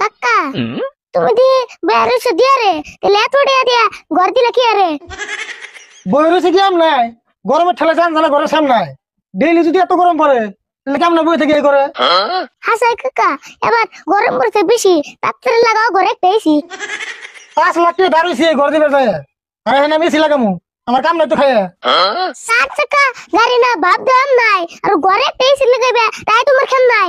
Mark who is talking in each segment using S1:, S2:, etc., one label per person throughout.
S1: কাকা তুমি বেরোছো দিয়া রে তাহলে এত ডিয়া দিয়া ঘর দিলে কি রে বেরোছে কি আম নাই গরমে ঠেলে চান জানা ঘরের সামনে ডেইলি যদি এত গরম পড়ে তাহলে কেমন বই থেকে করে হাসাই হ্যাঁ কাকা এবার গরম পড়ছে বেশি তাড়াতাড়ি লাগাও ঘরে পেয়েছি পাঁচ লাখ টাকা ধার হইছে ঘর দিবে যায় আর এখানে বেশি লাগামু আমার কাম নাই তো খায় সাত টাকা গাড়ি না ভাব দাম নাই আর ঘরে পেয়েছি লাগাইবে তাই তোমার খাম নাই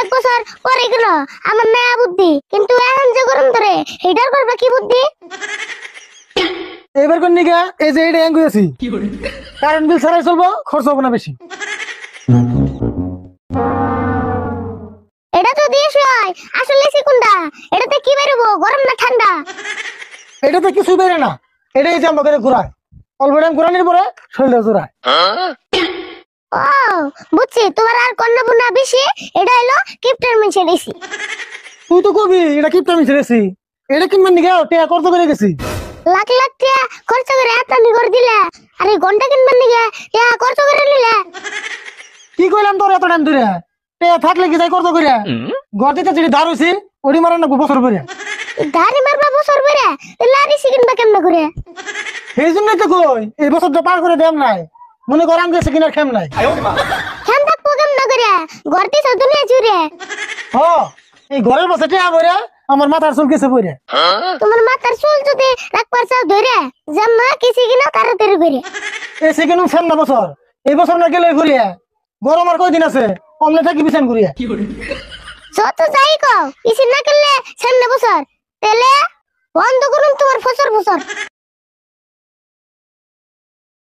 S1: এক বছর পরে গেল আমার নয়া বুদ্ধি কিন্তু এখন যে গরম ধরে হেডার করবে কি বুদ্ধি এবার কোন নিগা এই যে এটা অ্যাঙ্গুল আছি কারণ বিল ছাড়াই চলবো খরচ হবে না বেশি এটা তো দেশ নয় আসলে সিকুন্দা এটাতে কি বেরোবো গরম না ঠান্ডা এটাতে কিছু বেরে না এটাই যে আমাকে ঘুরায় অল্প টাইম ঘুরানোর পরে শরীরটা ঘুরায় বুঝছি তোমার আর কন্যা বুনা বেশি এটা হলো কিপ্টার মিছে দিছি তুই তো কবি এটা কিপ্টার মিছে দিছি এটা মানে গেল তে কত করে গেছি লাখ লাখ তে খরচ করে এত নি করে দিলে আরে কিন মানে নিগা তে খরচ করে নিলে কি কইলাম তোর এত টাইম ধরে তে থাকলে কি যাই খরচ করে গর্দিতে যেটি ধার হইছি ওড়ি মারা না বছর পরে ধারি মারবা বছর পরে লারি সিকিন বা কেমন করে সেই জন্য তো কই এই তো পার করে দেম নাই মনে করো আমি গেছে কিনার খেম নাই খেম থাক প্রোগ্রাম না করে গর্তি ঘরতে সদুন চুরে ও এই ঘরের বসে টিয়া বইরে আমার মাথার চুল কেছে বইরে তোমার মাথার চুল যদি রাখবার চাও ধরে জাম্মা কিসি কিনা তাড়াতাড়ি করে এই ফেম না বছর এই বছর না গেলে ঘুরিয়া গরম আর কয়দিন আছে অমলে থাকি বিছান ঘুরিয়া যত যাই কও কিসি না গেলে করলে না বছর তেলে বন্ধ করুন তোমার ফসর ফসর